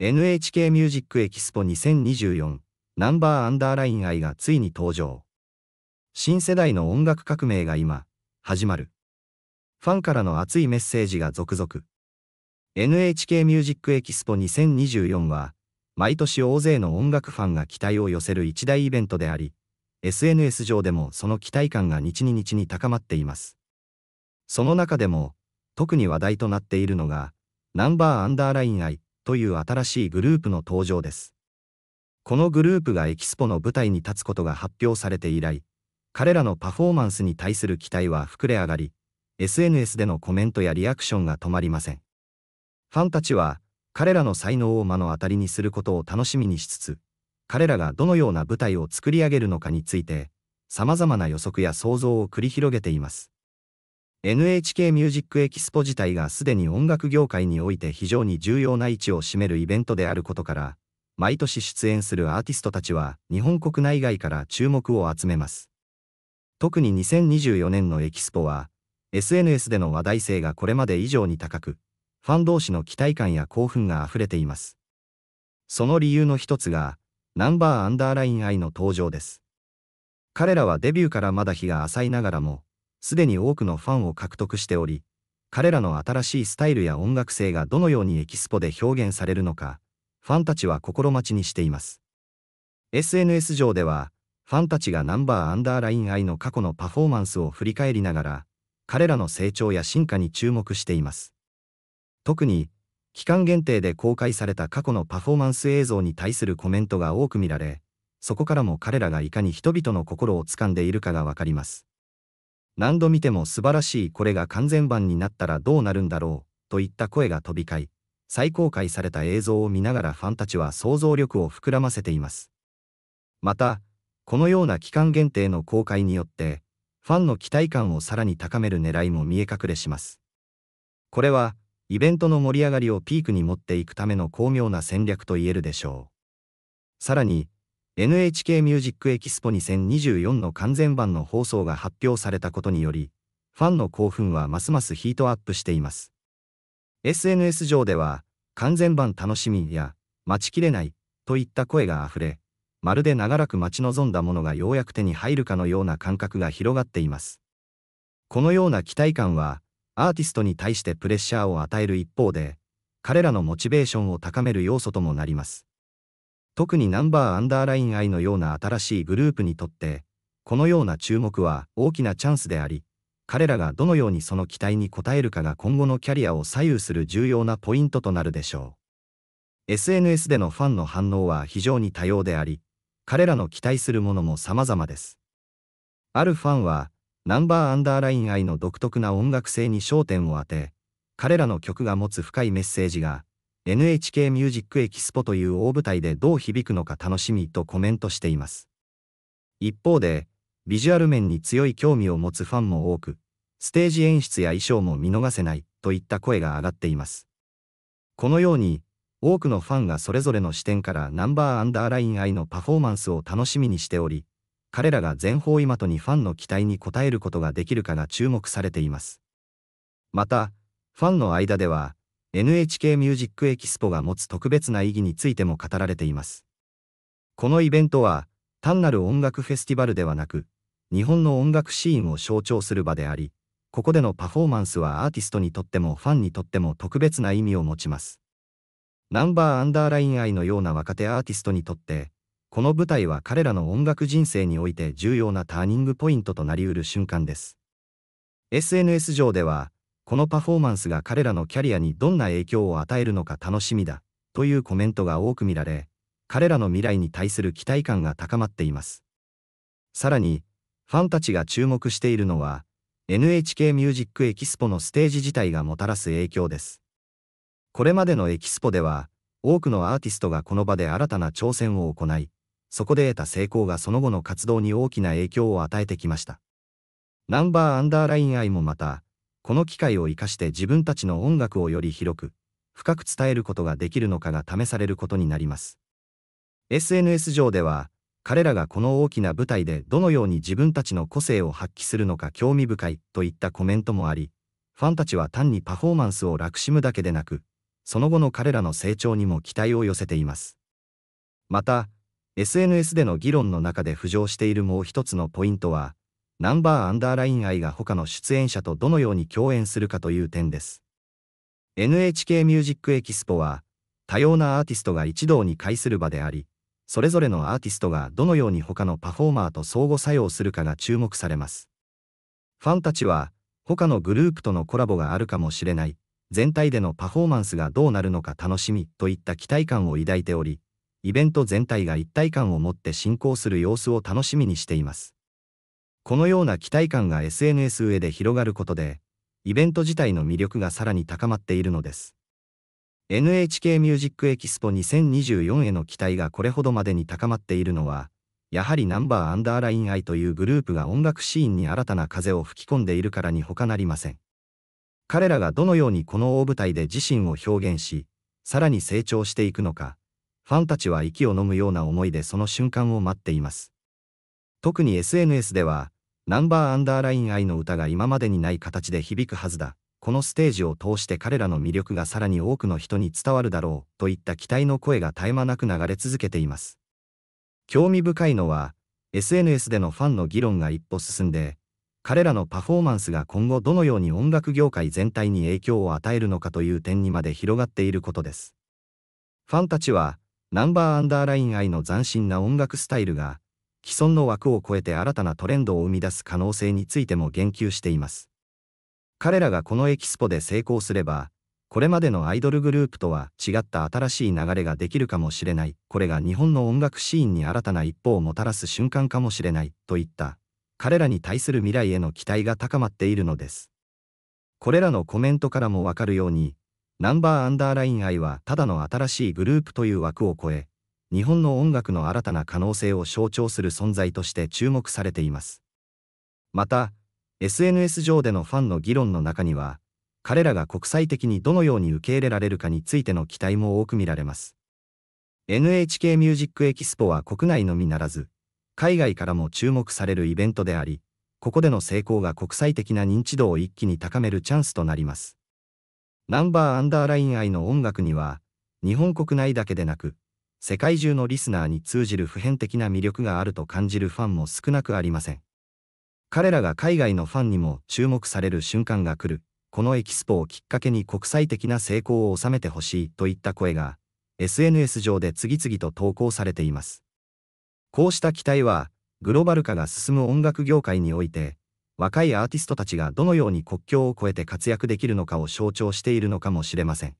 NHK ミュージックエキスポ2024ナンバーアンダーライン愛がついに登場。新世代の音楽革命が今、始まる。ファンからの熱いメッセージが続々。NHK ミュージックエキスポ2024は、毎年大勢の音楽ファンが期待を寄せる一大イベントであり、SNS 上でもその期待感が日に日に高まっています。その中でも、特に話題となっているのが、ナンバーアンダーライン愛という新しいグループの登場です。このグループがエキスポの舞台に立つことが発表されて以来、彼らのパフォーマンスに対する期待は膨れ上がり、SNS でのコメントやリアクションが止まりません。ファンたちは、彼らの才能を目の当たりにすることを楽しみにしつつ、彼らがどのような舞台を作り上げるのかについて、様々な予測や想像を繰り広げています。NHK ミュージックエキスポ自体がすでに音楽業界において非常に重要な位置を占めるイベントであることから、毎年出演するアーティストたちは日本国内外から注目を集めます。特に2024年のエキスポは、SNS での話題性がこれまで以上に高く、ファン同士の期待感や興奮が溢れています。その理由の一つが、ナンバーアンダーライン愛の登場です。彼らはデビューからまだ日が浅いながらも、すでに多くのファンを獲得しており、彼らの新しいスタイルや音楽性がどのようにエキスポで表現されるのか、ファンたちは心待ちにしています。SNS 上では、ファンたちがナンバーアンダーライン愛の過去のパフォーマンスを振り返りながら、彼らの成長や進化に注目しています。特に、期間限定で公開された過去のパフォーマンス映像に対するコメントが多く見られ、そこからも彼らがいかに人々の心をつかんでいるかがわかります。何度見ても素晴らしいこれが完全版になったらどうなるんだろう、といった声が飛び交い、再公開された映像を見ながらファンたちは想像力を膨らませています。また、このような期間限定の公開によって、ファンの期待感をさらに高める狙いも見え隠れします。これは、イベントの盛り上がりをピークに持っていくための巧妙な戦略と言えるでしょう。さらに、NHK ミュージックエキスポ2024の完全版の放送が発表されたことにより、ファンの興奮はますますヒートアップしています。SNS 上では、完全版楽しみや、待ちきれない、といった声が溢れ、まるで長らく待ち望んだものがようやく手に入るかのような感覚が広がっています。このような期待感は、アーティストに対してプレッシャーを与える一方で、彼らのモチベーションを高める要素ともなります。特にナンバーアンダーライン I のような新しいグループにとって、このような注目は大きなチャンスであり、彼らがどのようにその期待に応えるかが今後のキャリアを左右する重要なポイントとなるでしょう。SNS でのファンの反応は非常に多様であり、彼らの期待するものも様々です。あるファンは、ナンバーアンダーライン I の独特な音楽性に焦点を当て、彼らの曲が持つ深いメッセージが NHK ミュージックエキスポという大舞台でどう響くのか楽しみとコメントしています。一方で、ビジュアル面に強い興味を持つファンも多く、ステージ演出や衣装も見逃せないといった声が上がっています。このように、多くのファンがそれぞれの視点からナンバーアンダーライン愛のパフォーマンスを楽しみにしており、彼らが全方位的にファンの期待に応えることができるかが注目されています。また、ファンの間では、NHK ミュージックエキスポが持つ特別な意義についても語られています。このイベントは、単なる音楽フェスティバルではなく、日本の音楽シーンを象徴する場であり、ここでのパフォーマンスはアーティストにとってもファンにとっても特別な意味を持ちます。ナンバーアンダーライン愛のような若手アーティストにとって、この舞台は彼らの音楽人生において重要なターニングポイントとなりうる瞬間です。SNS 上では、このパフォーマンスが彼らのキャリアにどんな影響を与えるのか楽しみだ、というコメントが多く見られ、彼らの未来に対する期待感が高まっています。さらに、ファンたちが注目しているのは、NHK ミュージックエキスポのステージ自体がもたらす影響です。これまでのエキスポでは、多くのアーティストがこの場で新たな挑戦を行い、そこで得た成功がその後の活動に大きな影響を与えてきました。ナンバーアンダーライン愛もまた、この機会を生かして自分たちの音楽をより広く、深く伝えることができるのかが試されることになります。SNS 上では、彼らがこの大きな舞台でどのように自分たちの個性を発揮するのか興味深いといったコメントもあり、ファンたちは単にパフォーマンスを楽しむだけでなく、その後の彼らの成長にも期待を寄せています。また、SNS での議論の中で浮上しているもう一つのポイントは、ナンバーアンダーライン愛が他の出演者とどのように共演するかという点です。NHK ミュージックエキスポは、多様なアーティストが一堂に会する場であり、それぞれのアーティストがどのように他のパフォーマーと相互作用するかが注目されます。ファンたちは、他のグループとのコラボがあるかもしれない、全体でのパフォーマンスがどうなるのか楽しみといった期待感を抱いており、イベント全体が一体感を持って進行する様子を楽しみにしています。このような期待感が SNS 上で広がることで、イベント自体の魅力がさらに高まっているのです。NHK ミュージックエキスポ2024への期待がこれほどまでに高まっているのは、やはりナンバーアンダーラインアイというグループが音楽シーンに新たな風を吹き込んでいるからに他なりません。彼らがどのようにこの大舞台で自身を表現し、さらに成長していくのか、ファンたちは息を呑むような思いでその瞬間を待っています。特に SNS では、ナンバーアンダーライン愛の歌が今までにない形で響くはずだ。このステージを通して彼らの魅力がさらに多くの人に伝わるだろう、といった期待の声が絶え間なく流れ続けています。興味深いのは、SNS でのファンの議論が一歩進んで、彼らのパフォーマンスが今後どのように音楽業界全体に影響を与えるのかという点にまで広がっていることです。ファンたちは、ナンバーアンダーライン愛の斬新な音楽スタイルが、既存の枠を超えて新たなトレンドを生み出す可能性についても言及しています。彼らがこのエキスポで成功すれば、これまでのアイドルグループとは違った新しい流れができるかもしれない、これが日本の音楽シーンに新たな一歩をもたらす瞬間かもしれない、といった、彼らに対する未来への期待が高まっているのです。これらのコメントからもわかるように、ナンバーアンダーライン愛はただの新しいグループという枠を超え、日本の音楽の新たな可能性を象徴する存在として注目されています。また、SNS 上でのファンの議論の中には、彼らが国際的にどのように受け入れられるかについての期待も多く見られます。NHK ミュージックエキスポは国内のみならず、海外からも注目されるイベントであり、ここでの成功が国際的な認知度を一気に高めるチャンスとなります。ナンバーアンダーライン愛の音楽には、日本国内だけでなく、世界中のリスナーに通じる普遍的な魅力があると感じるファンも少なくありません。彼らが海外のファンにも注目される瞬間が来る、このエキスポをきっかけに国際的な成功を収めてほしいといった声が、SNS 上で次々と投稿されています。こうした期待は、グローバル化が進む音楽業界において、若いアーティストたちがどのように国境を越えて活躍できるのかを象徴しているのかもしれません。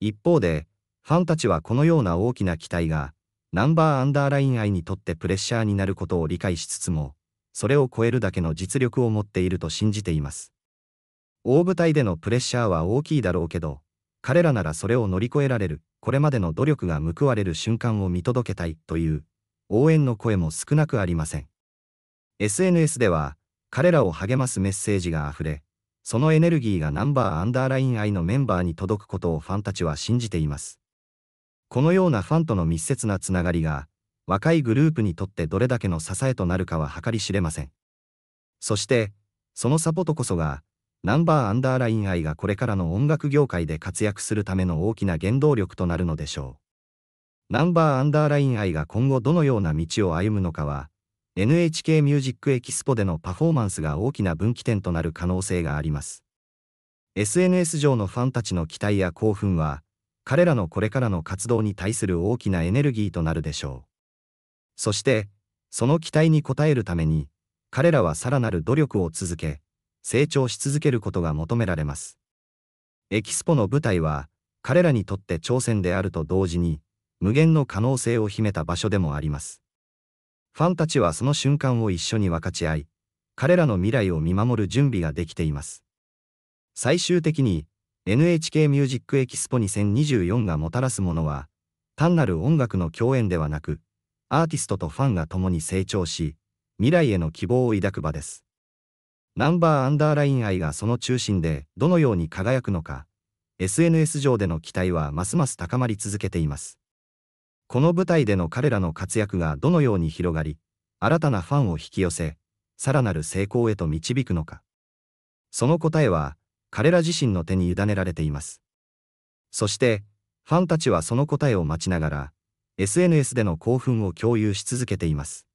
一方で、ファンたちはこのような大きな期待が、ナンバーアンダーライン愛にとってプレッシャーになることを理解しつつも、それを超えるだけの実力を持っていると信じています。大舞台でのプレッシャーは大きいだろうけど、彼らならそれを乗り越えられる、これまでの努力が報われる瞬間を見届けたいという応援の声も少なくありません。SNS では、彼らを励ますメッセージがあふれ、そのエネルギーがナンバーアンダーライン愛のメンバーに届くことをファンたちは信じています。このようなファンとの密接なつながりが、若いグループにとってどれだけの支えとなるかは計り知れません。そして、そのサポートこそが、ナンバーアンダーライン愛がこれからの音楽業界で活躍するための大きな原動力となるのでしょう。ナンバーアンダーライン愛が今後どのような道を歩むのかは、NHK ミュージックエキスポでのパフォーマンスが大きな分岐点となる可能性があります。SNS 上のファンたちの期待や興奮は、彼らのこれからの活動に対する大きなエネルギーとなるでしょう。そして、その期待に応えるために、彼らはさらなる努力を続け、成長し続けることが求められます。エキスポの舞台は、彼らにとって挑戦であると同時に、無限の可能性を秘めた場所でもあります。ファンたちはその瞬間を一緒に分かち合い、彼らの未来を見守る準備ができています。最終的に、NHK ミュージックエキスポ2024がもたらすものは、単なる音楽の共演ではなく、アーティストとファンが共に成長し、未来への希望を抱く場です。ナンバーアンダーライン愛がその中心でどのように輝くのか、SNS 上での期待はますます高まり続けています。この舞台での彼らの活躍がどのように広がり、新たなファンを引き寄せ、さらなる成功へと導くのか。その答えは、彼ら自身の手に委ねられています。そして、ファンたちはその答えを待ちながら、SNS での興奮を共有し続けています。